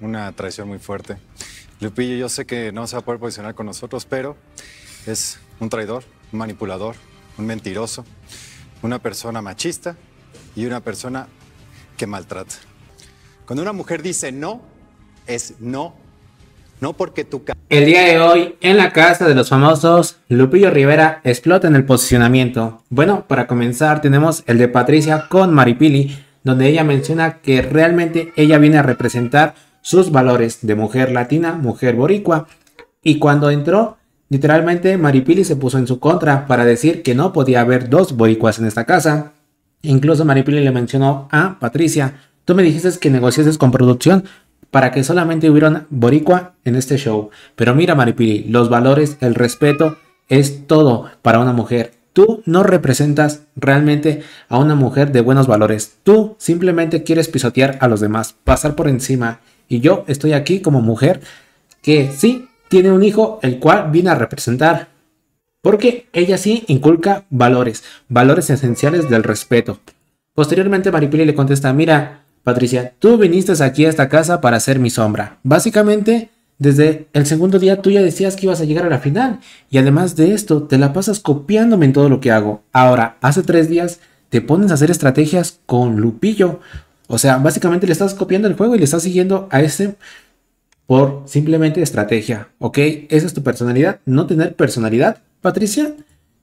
una traición muy fuerte. Lupillo, yo sé que no se va a poder posicionar con nosotros, pero es un traidor, un manipulador, un mentiroso, una persona machista y una persona que maltrata. Cuando una mujer dice no, es no, no porque tu... El día de hoy, en la casa de los famosos, Lupillo Rivera explota en el posicionamiento. Bueno, para comenzar tenemos el de Patricia con Maripili, donde ella menciona que realmente ella viene a representar sus valores de mujer latina, mujer boricua. Y cuando entró, literalmente Maripili se puso en su contra para decir que no podía haber dos boricuas en esta casa. Incluso Maripili le mencionó a Patricia, tú me dijiste que negociases con producción para que solamente hubiera una boricua en este show. Pero mira Maripili, los valores, el respeto es todo para una mujer. Tú no representas realmente a una mujer de buenos valores. Tú simplemente quieres pisotear a los demás, pasar por encima y yo estoy aquí como mujer que sí tiene un hijo el cual viene a representar. Porque ella sí inculca valores, valores esenciales del respeto. Posteriormente Maripili le contesta, mira, Patricia, tú viniste aquí a esta casa para ser mi sombra. Básicamente, desde el segundo día tú ya decías que ibas a llegar a la final. Y además de esto, te la pasas copiándome en todo lo que hago. Ahora, hace tres días, te pones a hacer estrategias con Lupillo. O sea, básicamente le estás copiando el juego y le estás siguiendo a ese por simplemente estrategia, ¿ok? Esa es tu personalidad, no tener personalidad, Patricia.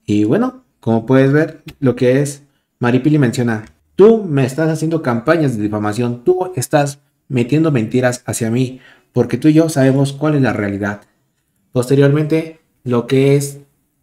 Y bueno, como puedes ver, lo que es Maripili menciona, tú me estás haciendo campañas de difamación, tú estás metiendo mentiras hacia mí, porque tú y yo sabemos cuál es la realidad. Posteriormente, lo que es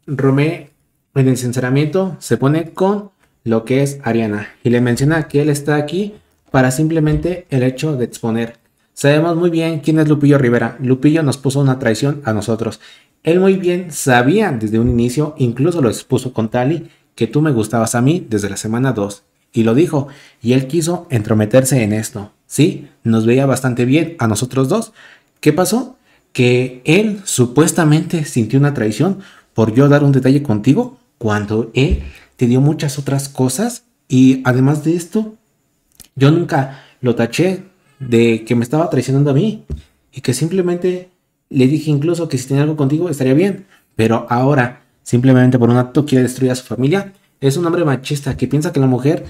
Romé en el sinceramiento se pone con lo que es Ariana y le menciona que él está aquí para simplemente el hecho de exponer. Sabemos muy bien quién es Lupillo Rivera. Lupillo nos puso una traición a nosotros. Él muy bien sabía desde un inicio, incluso lo expuso con Tali, que tú me gustabas a mí desde la semana 2. Y lo dijo, y él quiso entrometerse en esto. Sí, nos veía bastante bien a nosotros dos. ¿Qué pasó? Que él supuestamente sintió una traición por yo dar un detalle contigo cuando él te dio muchas otras cosas y además de esto yo nunca lo taché de que me estaba traicionando a mí y que simplemente le dije incluso que si tenía algo contigo estaría bien, pero ahora simplemente por un acto quiere destruir a su familia. Es un hombre machista que piensa que la mujer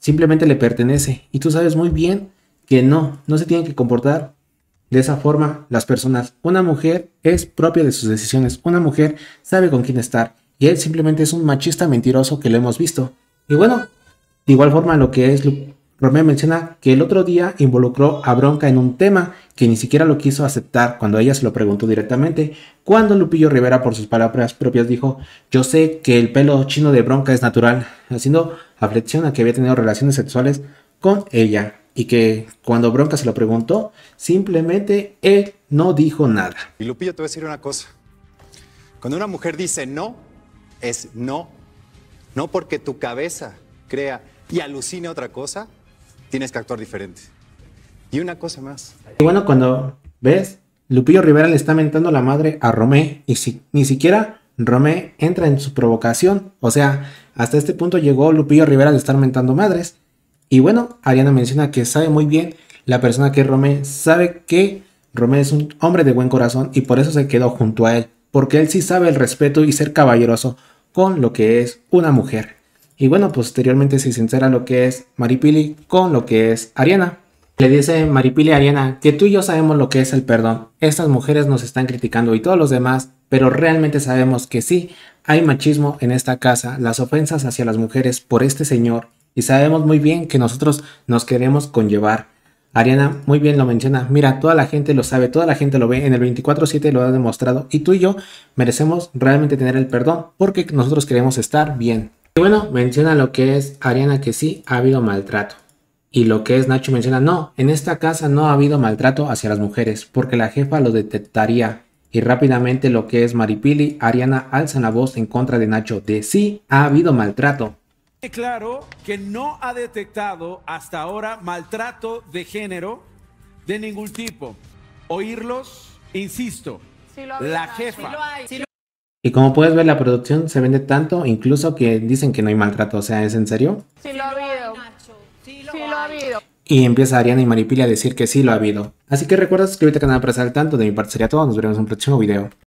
simplemente le pertenece y tú sabes muy bien que no, no se tienen que comportar de esa forma las personas. Una mujer es propia de sus decisiones, una mujer sabe con quién estar y él simplemente es un machista mentiroso que lo hemos visto. Y bueno, de igual forma lo que es Romeo menciona que el otro día involucró a Bronca en un tema que ni siquiera lo quiso aceptar cuando ella se lo preguntó directamente, cuando Lupillo Rivera por sus palabras propias dijo, yo sé que el pelo chino de Bronca es natural, haciendo aflexión a que había tenido relaciones sexuales con ella y que cuando Bronca se lo preguntó, simplemente él no dijo nada. Y Lupillo te voy a decir una cosa, cuando una mujer dice no, es no, no porque tu cabeza crea y alucine otra cosa, tienes que actuar diferente. Y una cosa más. Y bueno, cuando ves, Lupillo Rivera le está mentando la madre a Romé y ni siquiera Romé entra en su provocación. O sea, hasta este punto llegó Lupillo Rivera de estar mentando madres. Y bueno, Ariana menciona que sabe muy bien la persona que es Romé, sabe que Romé es un hombre de buen corazón y por eso se quedó junto a él, porque él sí sabe el respeto y ser caballeroso con lo que es una mujer. Y bueno, posteriormente se sincera lo que es Maripili con lo que es Ariana. Le dice Maripili a Ariana que tú y yo sabemos lo que es el perdón. Estas mujeres nos están criticando y todos los demás, pero realmente sabemos que sí, hay machismo en esta casa, las ofensas hacia las mujeres por este señor, y sabemos muy bien que nosotros nos queremos conllevar. Ariana muy bien lo menciona, mira, toda la gente lo sabe, toda la gente lo ve, en el 24/7 lo ha demostrado, y tú y yo merecemos realmente tener el perdón porque nosotros queremos estar bien. Y bueno, menciona lo que es Ariana que sí ha habido maltrato. Y lo que es Nacho menciona, no, en esta casa no ha habido maltrato hacia las mujeres, porque la jefa lo detectaría. Y rápidamente lo que es Maripili, Ariana alza la voz en contra de Nacho, de sí ha habido maltrato. Claro que no ha detectado hasta ahora maltrato de género de ningún tipo. Oírlos, insisto, la jefa y como puedes ver, la producción se vende tanto, incluso que dicen que no hay maltrato. O sea, ¿es en serio? Sí lo ha habido. Sí lo, sí lo ha habido. Y empieza Ariana y Maripilia a decir que sí lo ha habido. Así que recuerda suscribirte al canal para estar al tanto. De mi parte sería todo. Nos vemos en un próximo video.